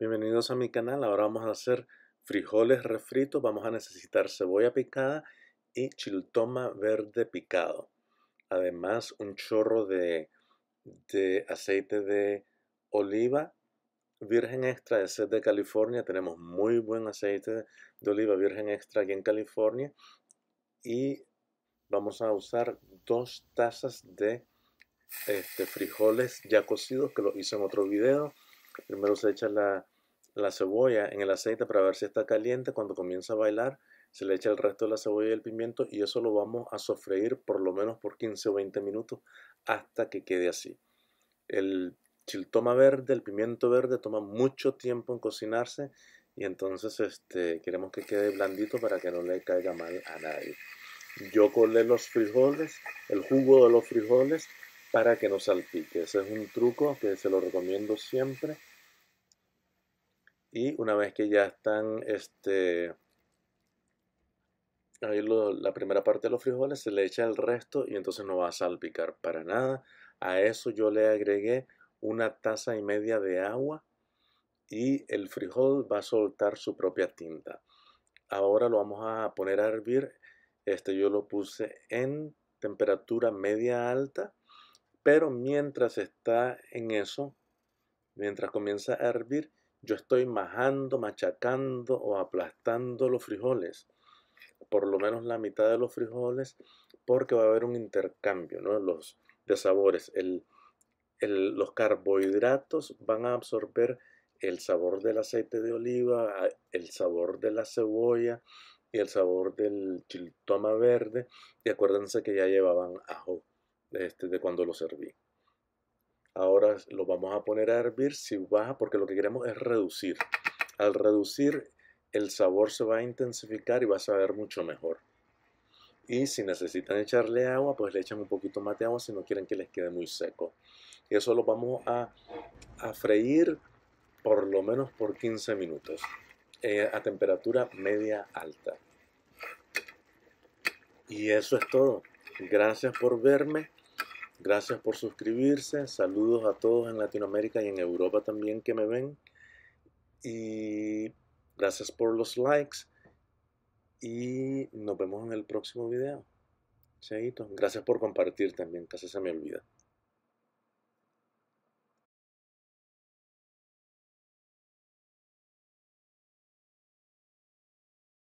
Bienvenidos a mi canal, ahora vamos a hacer frijoles refritos, vamos a necesitar cebolla picada y chiltoma verde picado. Además un chorro de, aceite de oliva virgen extra de de California, tenemos muy buen aceite de oliva virgen extra aquí en California y vamos a usar dos tazas de este, frijoles ya cocidos que lo hice en otro video. Primero se echa la, cebolla en el aceite para ver si está caliente. Cuando comienza a bailar, se le echa el resto de la cebolla y el pimiento y eso lo vamos a sofreír por lo menos por 15 o 20 minutos hasta que quede así. El chiltoma verde, el pimiento verde, toma mucho tiempo en cocinarse y entonces este, queremos que quede blandito para que no le caiga mal a nadie. Yo colé los frijoles, el jugo de los frijoles para que no salpique. Ese es un truco que se lo recomiendo siempre. Y una vez que ya están, este, ahí la primera parte de los frijoles, se le echa el resto y entonces no va a salpicar para nada. A eso yo le agregué una taza y media de agua y el frijol va a soltar su propia tinta. Ahora lo vamos a poner a hervir. Este yo lo puse en temperatura media alta pero mientras está en eso, mientras comienza a hervir, yo estoy majando, machacando o aplastando los frijoles, por lo menos la mitad de los frijoles, porque va a haber un intercambio ¿no? los, de sabores. los carbohidratos van a absorber el sabor del aceite de oliva, el sabor de la cebolla y el sabor del chiltoma verde. Y acuérdense que ya llevaban ajo este, de cuando lo serví. Ahora lo vamos a poner a hervir si baja porque lo que queremos es reducir. Al reducir el sabor se va a intensificar y va a saber mucho mejor. Y si necesitan echarle agua, pues le echan un poquito más de agua si no quieren que les quede muy seco. Y eso lo vamos a, freír por lo menos por 15 minutos eh, a temperatura media alta. Y eso es todo. Gracias por verme. Gracias por suscribirse. Saludos a todos en Latinoamérica y en Europa también que me ven. Y gracias por los likes. Y nos vemos en el próximo video. Chaito. Gracias por compartir también, casi se me olvida.